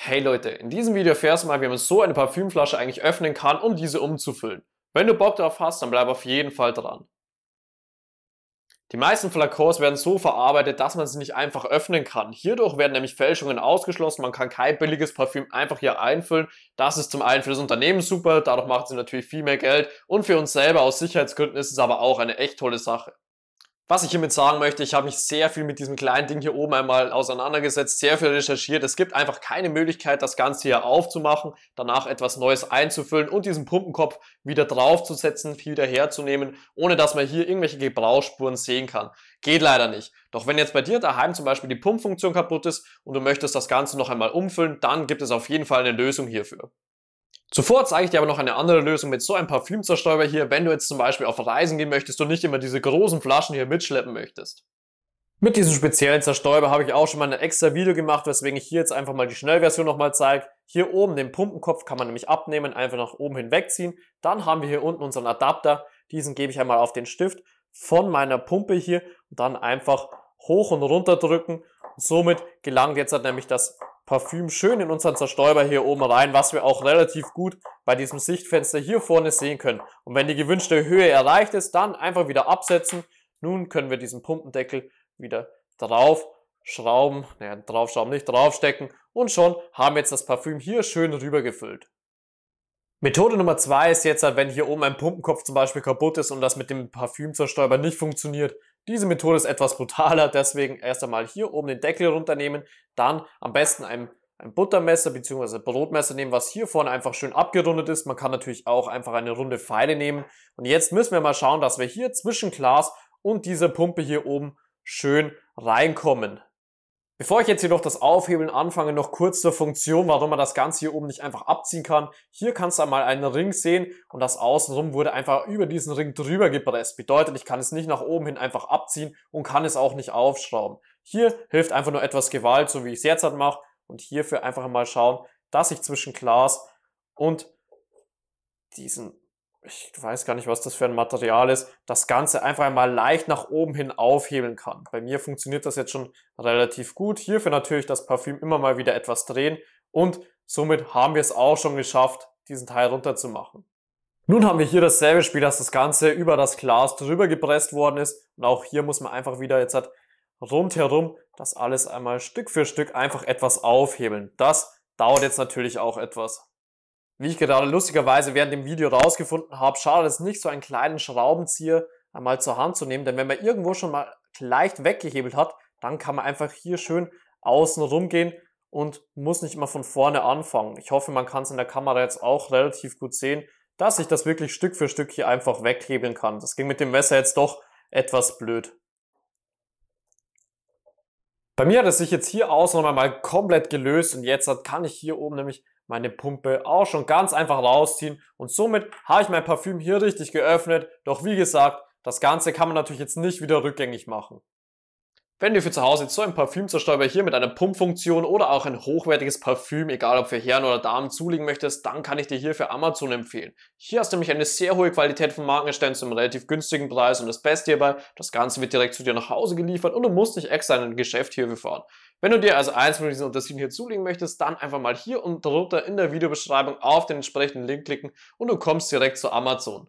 Hey Leute, in diesem Video erfährst du mal, wie man so eine Parfümflasche eigentlich öffnen kann, um diese umzufüllen. Wenn du Bock drauf hast, dann bleib auf jeden Fall dran. Die meisten Flakons werden so verarbeitet, dass man sie nicht einfach öffnen kann. Hierdurch werden nämlich Fälschungen ausgeschlossen, man kann kein billiges Parfüm einfach hier einfüllen. Das ist zum einen für das Unternehmen super, dadurch macht sie natürlich viel mehr Geld und für uns selber aus Sicherheitsgründen ist es aber auch eine echt tolle Sache. Was ich hiermit sagen möchte, ich habe mich sehr viel mit diesem kleinen Ding hier oben einmal auseinandergesetzt, sehr viel recherchiert. Es gibt einfach keine Möglichkeit, das Ganze hier aufzumachen, danach etwas Neues einzufüllen und diesen Pumpenkopf wieder draufzusetzen, wieder herzunehmen, ohne dass man hier irgendwelche Gebrauchsspuren sehen kann. Geht leider nicht. Doch wenn jetzt bei dir daheim zum Beispiel die Pumpfunktion kaputt ist und du möchtest das Ganze noch einmal umfüllen, dann gibt es auf jeden Fall eine Lösung hierfür. Zuvor zeige ich dir aber noch eine andere Lösung mit so einem Parfümzerstäuber hier, wenn du jetzt zum Beispiel auf Reisen gehen möchtest und nicht immer diese großen Flaschen hier mitschleppen möchtest. Mit diesem speziellen Zerstäuber habe ich auch schon mal ein extra Video gemacht, weswegen ich hier jetzt einfach mal die Schnellversion nochmal zeige. Hier oben den Pumpenkopf kann man nämlich abnehmen, einfach nach oben hinwegziehen. Dann haben wir hier unten unseren Adapter, diesen gebe ich einmal auf den Stift von meiner Pumpe hier und dann einfach hoch und runter drücken. somit gelangt jetzt halt nämlich das Parfüm schön in unseren Zerstäuber hier oben rein, was wir auch relativ gut bei diesem Sichtfenster hier vorne sehen können. Und wenn die gewünschte Höhe erreicht ist, dann einfach wieder absetzen. Nun können wir diesen Pumpendeckel wieder drauf schrauben, naja, draufschrauben nicht, draufstecken und schon haben wir jetzt das Parfüm hier schön rübergefüllt. Methode Nummer zwei ist jetzt, halt, wenn hier oben ein Pumpenkopf zum Beispiel kaputt ist und das mit dem Parfümzerstäuber nicht funktioniert, diese Methode ist etwas brutaler, deswegen erst einmal hier oben den Deckel runternehmen, dann am besten ein, ein Buttermesser bzw. Brotmesser nehmen, was hier vorne einfach schön abgerundet ist. Man kann natürlich auch einfach eine runde Pfeile nehmen. Und jetzt müssen wir mal schauen, dass wir hier zwischen Glas und dieser Pumpe hier oben schön reinkommen. Bevor ich jetzt jedoch das Aufhebeln anfange, noch kurz zur Funktion, warum man das Ganze hier oben nicht einfach abziehen kann. Hier kannst du einmal einen Ring sehen und das Außenrum wurde einfach über diesen Ring drüber gepresst. Bedeutet, ich kann es nicht nach oben hin einfach abziehen und kann es auch nicht aufschrauben. Hier hilft einfach nur etwas Gewalt, so wie ich es jetzt halt mache. Und hierfür einfach mal schauen, dass ich zwischen Glas und diesen ich weiß gar nicht, was das für ein Material ist, das Ganze einfach einmal leicht nach oben hin aufhebeln kann. Bei mir funktioniert das jetzt schon relativ gut. Hierfür natürlich das Parfüm immer mal wieder etwas drehen und somit haben wir es auch schon geschafft, diesen Teil runterzumachen. Nun haben wir hier dasselbe Spiel, dass das Ganze über das Glas drüber gepresst worden ist und auch hier muss man einfach wieder jetzt halt rundherum das alles einmal Stück für Stück einfach etwas aufhebeln. Das dauert jetzt natürlich auch etwas. Wie ich gerade lustigerweise während dem Video rausgefunden habe, schade es nicht, so einen kleinen Schraubenzieher einmal zur Hand zu nehmen, denn wenn man irgendwo schon mal leicht weggehebelt hat, dann kann man einfach hier schön außen rumgehen und muss nicht immer von vorne anfangen. Ich hoffe, man kann es in der Kamera jetzt auch relativ gut sehen, dass ich das wirklich Stück für Stück hier einfach weghebeln kann. Das ging mit dem Messer jetzt doch etwas blöd. Bei mir hat es sich jetzt hier außen einmal komplett gelöst und jetzt kann ich hier oben nämlich meine Pumpe auch schon ganz einfach rausziehen und somit habe ich mein Parfüm hier richtig geöffnet. Doch wie gesagt, das Ganze kann man natürlich jetzt nicht wieder rückgängig machen. Wenn ihr für zu Hause so einen Parfümzerstäuber hier mit einer Pumpfunktion oder auch ein hochwertiges Parfüm, egal ob für Herren oder Damen, zulegen möchtest, dann kann ich dir hier für Amazon empfehlen. Hier hast du nämlich eine sehr hohe Qualität von Markenstein zum relativ günstigen Preis und das Beste hierbei, das Ganze wird direkt zu dir nach Hause geliefert und du musst nicht extra in ein Geschäft hierfür fahren. Wenn du dir also eins von diesen Unterschieden hier zulegen möchtest, dann einfach mal hier unten drunter in der Videobeschreibung auf den entsprechenden Link klicken und du kommst direkt zu Amazon.